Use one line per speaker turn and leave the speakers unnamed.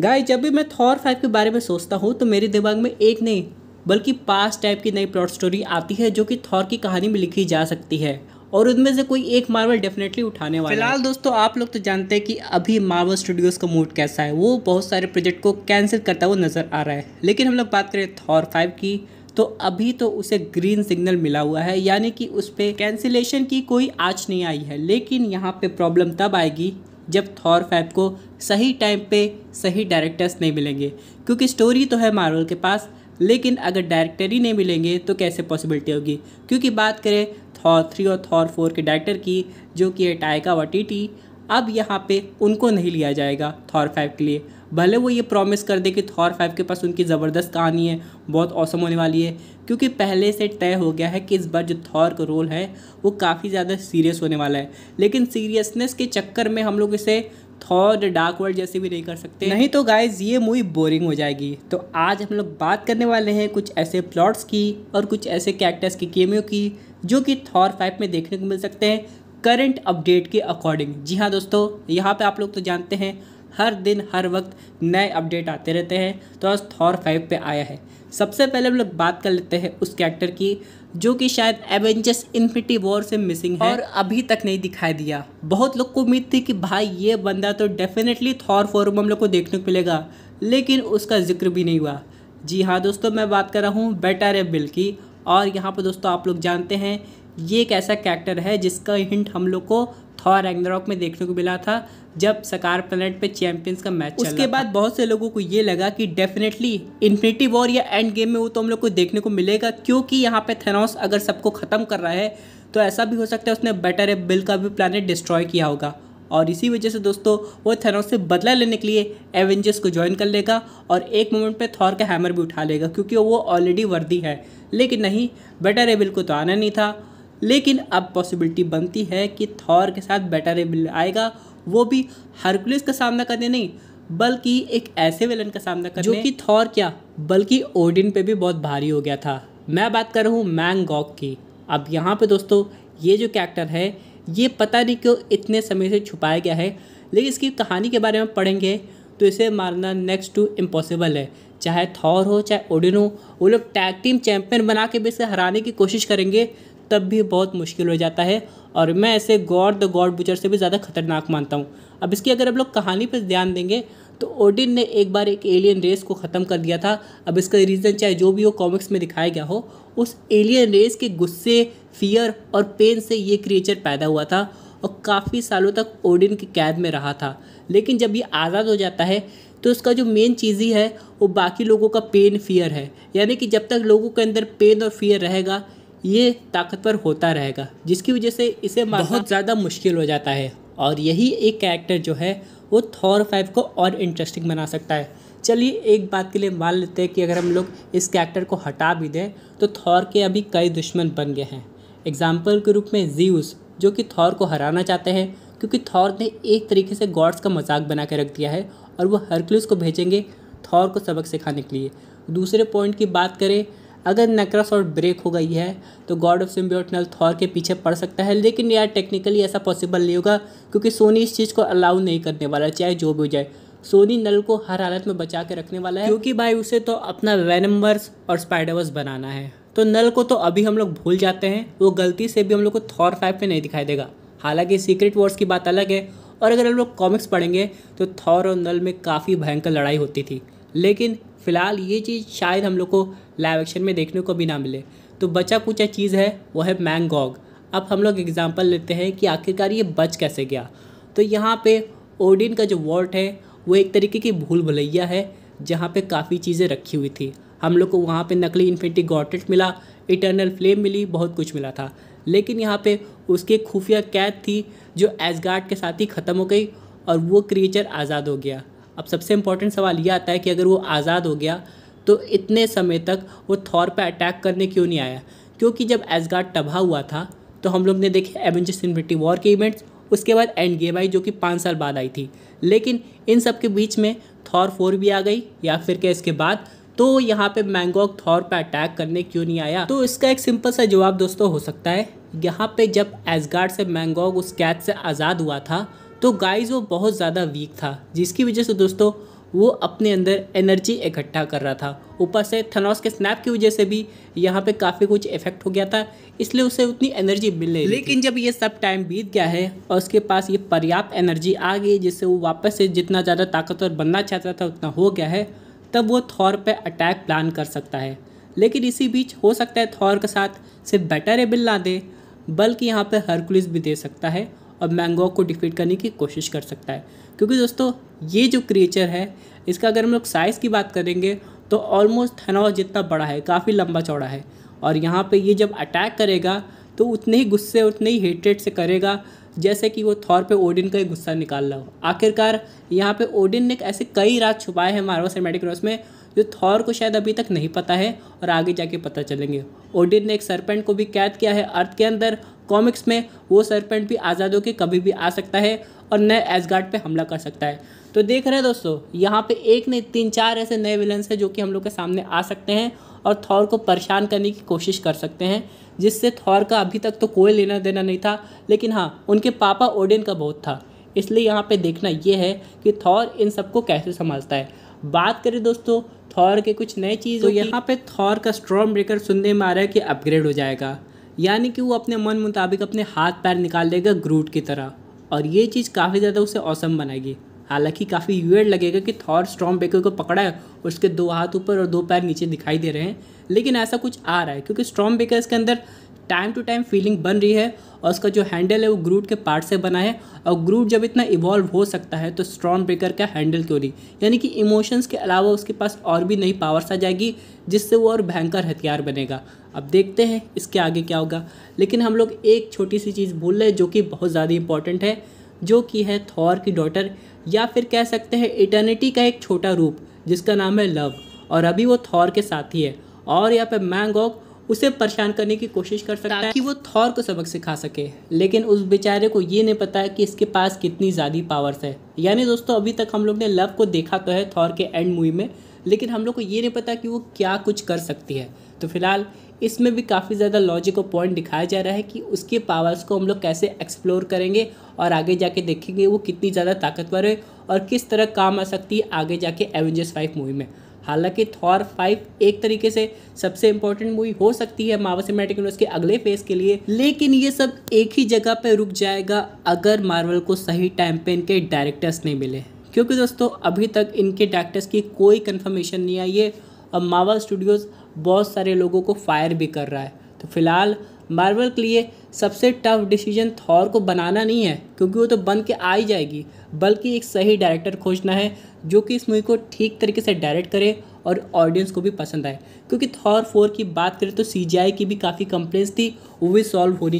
गाय जब भी मैं थॉर फाइव के बारे में सोचता हूँ तो मेरे दिमाग में एक नहीं बल्कि पास टाइप की नई प्लॉट स्टोरी आती है जो कि थॉर की कहानी में लिखी जा सकती है और उनमें से कोई एक मार्वल डेफिनेटली उठाने वाला फिलहाल दोस्तों आप लोग तो जानते हैं कि अभी मार्वल स्टूडियोज का मूड कैसा है वो बहुत सारे प्रोजेक्ट को कैंसिल करता हुआ नजर आ रहा है लेकिन हम लोग बात करें थॉर फाइव की तो अभी तो उसे ग्रीन सिग्नल मिला हुआ है यानी कि उस पर कैंसिलेशन की कोई आँच नहीं आई है लेकिन यहाँ पे प्रॉब्लम तब आएगी जब थॉर फैब को सही टाइम पे सही डायरेक्टर्स नहीं मिलेंगे क्योंकि स्टोरी तो है मार्वल के पास लेकिन अगर डायरेक्टर ही नहीं मिलेंगे तो कैसे पॉसिबिलिटी होगी क्योंकि बात करें थॉर थ्री और थॉर फोर के डायरेक्टर की जो कि है टाइका टी अब यहाँ पे उनको नहीं लिया जाएगा थॉर फाइव के लिए भले वो ये प्रॉमिस कर दे कि थॉर फाइव के पास उनकी ज़बरदस्त कहानी है बहुत औसम होने वाली है क्योंकि पहले से तय हो गया है कि इस बार जो थॉर का रोल है वो काफ़ी ज़्यादा सीरियस होने वाला है लेकिन सीरियसनेस के चक्कर में हम लोग इसे थॉर द डार्क वर्ल्ड जैसे भी नहीं कर सकते नहीं तो गाइज ये मूवी बोरिंग हो जाएगी तो आज हम लोग बात करने वाले हैं कुछ ऐसे प्लॉट्स की और कुछ ऐसे कैरेक्टर्स की केमियो की जो कि थॉर फाइव में देखने को मिल सकते हैं करंट अपडेट के अकॉर्डिंग जी हाँ दोस्तों यहाँ पे आप लोग तो जानते हैं हर दिन हर वक्त नए अपडेट आते रहते हैं तो आज थॉर फाइव पे आया है सबसे पहले हम लोग बात कर लेते हैं उस कैरेक्टर की जो कि शायद एवेंजर्स इन्फिटी वॉर से मिसिंग है और अभी तक नहीं दिखाई दिया बहुत लोग को उम्मीद थी कि भाई ये बंदा तो डेफिनेटली थॉर फोर में हम लोग को देखने को मिलेगा लेकिन उसका जिक्र भी नहीं हुआ जी हाँ दोस्तों मैं बात कर रहा हूँ बेटर ए बिल की और यहाँ पर दोस्तों आप लोग जानते हैं ये एक ऐसा कैरेक्टर है जिसका हिंट हम लोग को थॉर रैगनरॉक में देखने को मिला था जब सकार प्लेनेट पे चैंपियंस का मैच उसके बाद बहुत से लोगों को ये लगा कि डेफिनेटली इन्फिनिटी वॉर या एंड गेम में वो तो हम लोग को देखने को मिलेगा क्योंकि यहाँ पे थेनोस अगर सबको ख़त्म कर रहा है तो ऐसा भी हो सकता है उसने बेटर एप बिल का भी प्लानट डिस्ट्रॉय किया होगा और इसी वजह से दोस्तों वो थेनोस से बदला लेने के लिए एवेंजर्स को ज्वाइन कर लेगा और एक मोमेंट पे थॉर का हैमर भी उठा लेगा क्योंकि वो ऑलरेडी वर्दी है लेकिन नहीं बेटर एविल को तो आना नहीं था लेकिन अब पॉसिबिलिटी बनती है कि थॉर के साथ बेटर एबिल आएगा वो भी हरकुलिस का सामना करने नहीं बल्कि एक ऐसे विलन का सामना करने जो कि थॉर क्या बल्कि ओडिन पे भी बहुत भारी हो गया था मैं बात कर रहा हूँ मैंगॉक की अब यहाँ पे दोस्तों ये जो कैरेक्टर है ये पता नहीं क्यों इतने समय से छुपाया गया है लेकिन इसकी कहानी के बारे में पढ़ेंगे तो इसे मारना नेक्स्ट टू इम्पॉसिबल है चाहे थॉर हो चाहे ओडिन हो वो लोग टैग टीम चैंपियन बना के भी इसे हराने की कोशिश करेंगे तब भी बहुत मुश्किल हो जाता है और मैं ऐसे गॉड द गॉड बुचर से भी ज़्यादा खतरनाक मानता हूँ अब इसकी अगर हम लोग कहानी पर ध्यान देंगे तो ओडिन ने एक बार एक एलियन रेस को ख़त्म कर दिया था अब इसका रीज़न चाहे जो भी हो कॉमिक्स में दिखाया गया हो उस एलियन रेस के गुस्से फियर और पेन से ये क्रिएचर पैदा हुआ था और काफ़ी सालों तक ओडिन की कैद में रहा था लेकिन जब ये आज़ाद हो जाता है तो उसका जो मेन चीज़ ही है वो बाकी लोगों का पेन फियर है यानी कि जब तक लोगों के अंदर पेन और फियर रहेगा ये ताकतवर होता रहेगा जिसकी वजह से इसे बहुत ज़्यादा मुश्किल हो जाता है और यही एक कैरेक्टर जो है वो थॉर फाइव को और इंटरेस्टिंग बना सकता है चलिए एक बात के लिए मान लेते हैं कि अगर हम लोग इस कैरेक्टर को हटा भी दें तो थॉर के अभी कई दुश्मन बन गए हैं एग्जाम्पल के रूप में जीवस जो कि थॉर को हराना चाहते हैं क्योंकि थॉर ने एक तरीके से गॉड्स का मजाक बना के रख दिया है और वो हरक्लूस को भेजेंगे थॉर को सबक सिखाने के लिए दूसरे पॉइंट की बात करें अगर नेक्रस और ब्रेक हो गई है तो god of symbiotes Knull Thor के पीछे पड़ सकता है लेकिन यार टेक्निकली ऐसा पॉसिबल नहीं होगा क्योंकि सोनी इस चीज़ को अलाउ नहीं करने वाला चाहे जो भी हो जाए सोनी नल को हर हालत में बचा के रखने वाला है क्योंकि भाई उसे तो अपना वेनम्बर्स और स्पाइडरवर्स बनाना है तो नल को तो अभी हम लोग भूल जाते हैं वो गलती से भी हम लोग को थॉर फाइव में नहीं दिखाई देगा हालांकि सीक्रेट वॉर्स की बात अलग है और अगर हम लोग कॉमिक्स पढ़ेंगे तो थॉर और नल में काफ़ी भयंकर लड़ाई होती थी लेकिन फ़िलहाल ये चीज़ शायद हम लोग को लाइव एक्शन में देखने को भी ना मिले तो बचा कुछ चीज़ है वो है मैंगॉग अब हम लोग एग्ज़ाम्पल लेते हैं कि आखिरकार ये बच कैसे गया तो यहाँ पे ओडिन का जो वॉल्ट है वो एक तरीके की भूल भुलैया है जहाँ पे काफ़ी चीज़ें रखी हुई थी हम लोग को वहाँ पे नकली इन्फिनिटी गॉटलेट मिला इटर्नल फ्लेम मिली बहुत कुछ मिला था लेकिन यहाँ पे उसकी एक खुफिया कैद थी जो एजगार्ड के साथ ही ख़त्म हो गई और वो क्रिएचर आज़ाद हो गया अब सबसे इम्पॉर्टेंट सवाल ये आता है कि अगर वो आज़ाद हो गया तो इतने समय तक वो थॉर पे अटैक करने क्यों नहीं आया क्योंकि जब एसगार्ड तबाह हुआ था तो हम लोग ने देखे एवेंजर्स इन्फिनिटी वॉर के इवेंट्स उसके बाद एंड गेम आई जो कि पाँच साल बाद आई थी लेकिन इन सब के बीच में थॉर फोर भी आ गई या फिर क्या इसके बाद तो यहाँ पे मैंगोक थॉर पे अटैक करने क्यों नहीं आया तो इसका एक सिंपल सा जवाब दोस्तों हो सकता है यहाँ पे जब एसगार्ड से मैंगोक उस कैद से आज़ाद हुआ था तो गाइज वो बहुत ज़्यादा वीक था जिसकी वजह से दोस्तों वो अपने अंदर एनर्जी इकट्ठा कर रहा था ऊपर से थनोस के स्नैप की वजह से भी यहाँ पे काफ़ी कुछ इफेक्ट हो गया था इसलिए उसे उतनी एनर्जी मिल रही लेकिन जब ये सब टाइम बीत गया है और उसके पास ये पर्याप्त एनर्जी आ गई जिससे वो वापस से जितना ज़्यादा ताकतवर बनना चाहता था उतना हो गया है तब वो थौर पर अटैक प्लान कर सकता है लेकिन इसी बीच हो सकता है थॉर के साथ सिर्फ बेटर एबिल ना दे बल्कि यहाँ पर हरकुलिस भी दे सकता है और मैंगो को डिफीट करने की कोशिश कर सकता है क्योंकि दोस्तों ये जो क्रिएचर है इसका अगर हम लोग साइज़ की बात करेंगे तो ऑलमोस्ट थनॉस जितना बड़ा है काफ़ी लंबा चौड़ा है और यहाँ पे ये जब अटैक करेगा तो उतने ही गुस्से उतने ही हेटेड से करेगा जैसे कि वो थॉर पे ओडिन का ही गुस्सा निकाल रहा हो आखिरकार यहाँ पे ओडिन ने ऐसे कई रात छुपाए हैं मार्वल सिनेमेटिक यूनिवर्स में जो थॉर को शायद अभी तक नहीं पता है और आगे जाके पता चलेंगे ओडिन ने एक सरपेंट को भी कैद किया है अर्थ के अंदर कॉमिक्स में वो सरपेंट भी आज़ाद होकर कभी भी आ सकता है और नए एसगार्ड पे हमला कर सकता है तो देख रहे हैं दोस्तों यहाँ पे एक नहीं तीन चार ऐसे नए विलन्स हैं जो कि हम लोग के सामने आ सकते हैं और थौर को परेशान करने की कोशिश कर सकते हैं जिससे थौर का अभी तक तो कोई लेना देना नहीं था लेकिन हाँ उनके पापा ओडेन का बहुत था इसलिए यहाँ पे देखना ये है कि थौर इन सबको कैसे संभालता है बात करें दोस्तों थौर के कुछ नए चीज़ तो यहाँ पे थौर का स्ट्रॉम ब्रेकर सुनने में आ रहा है कि अपग्रेड हो जाएगा यानी कि वो अपने मन मुताबिक अपने हाथ पैर निकाल लेगा ग्रूट की तरह और ये चीज़ काफ़ी ज़्यादा उसे औसम बनाएगी हालांकि काफ़ी वियर्ड लगेगा कि थॉर स्ट्रॉम ब्रेकर को पकड़ा है उसके दो हाथ ऊपर और दो पैर नीचे दिखाई दे रहे हैं लेकिन ऐसा कुछ आ रहा है क्योंकि स्ट्रॉम ब्रेकर इसके अंदर टाइम टू टाइम फीलिंग बन रही है और उसका जो हैंडल है वो ग्रूट के पार्ट से बना है और ग्रूट जब इतना इवॉल्व हो सकता है तो स्ट्रॉन्ग ब्रेकर का हैंडल क्यों नहीं यानी कि इमोशंस के अलावा उसके पास और भी नई पावर्स आ जाएगी जिससे वो और भयंकर हथियार बनेगा अब देखते हैं इसके आगे क्या होगा लेकिन हम लोग एक छोटी सी चीज़ भूल रहे जो कि बहुत ज़्यादा इंपॉर्टेंट है जो कि है थॉर की डॉटर या फिर कह सकते हैं इटर्निटी का एक छोटा रूप जिसका नाम है लव और अभी वो थॉर के साथ ही है और यहाँ पर मैंगोक उसे परेशान करने की कोशिश कर सकता है कि वो थॉर को सबक सिखा सके लेकिन उस बेचारे को ये नहीं पता है कि इसके पास कितनी ज़्यादा पावर्स है यानी दोस्तों अभी तक हम लोग ने लव को देखा तो है थॉर के एंड मूवी में लेकिन हम लोग को ये नहीं पता कि वो क्या कुछ कर सकती है तो फिलहाल इसमें भी काफ़ी ज़्यादा लॉजिक और पॉइंट दिखाया जा रहा है कि उसके पावर्स को हम लोग कैसे एक्सप्लोर करेंगे और आगे जाके देखेंगे वो कितनी ज़्यादा ताकतवर है और किस तरह काम आ सकती है आगे जाके एवेंजर्स फाइव मूवी में हालांकि थॉर फाइव एक तरीके से सबसे इंपॉर्टेंट मूवी हो सकती है मार्वल सिनेमेटिक यूनिवर्स के अगले फेज के लिए लेकिन ये सब एक ही जगह पर रुक जाएगा अगर मार्वल को सही टाइम पे इनके डायरेक्टर्स नहीं मिले क्योंकि दोस्तों अभी तक इनके डायरेक्टर्स की कोई कन्फर्मेशन नहीं आई है और मावल स्टूडियोज़ बहुत सारे लोगों को फायर भी कर रहा है तो फिलहाल मार्वल के लिए सबसे टफ डिसीजन थॉर को बनाना नहीं है क्योंकि वो तो बन के आ ही जाएगी बल्कि एक सही डायरेक्टर खोजना है जो कि इस मूवी को ठीक तरीके से डायरेक्ट करे और ऑडियंस को भी पसंद आए क्योंकि थॉर फोर की बात करें तो सी की भी काफ़ी कंप्लेंस थी वो भी सॉल्व होनी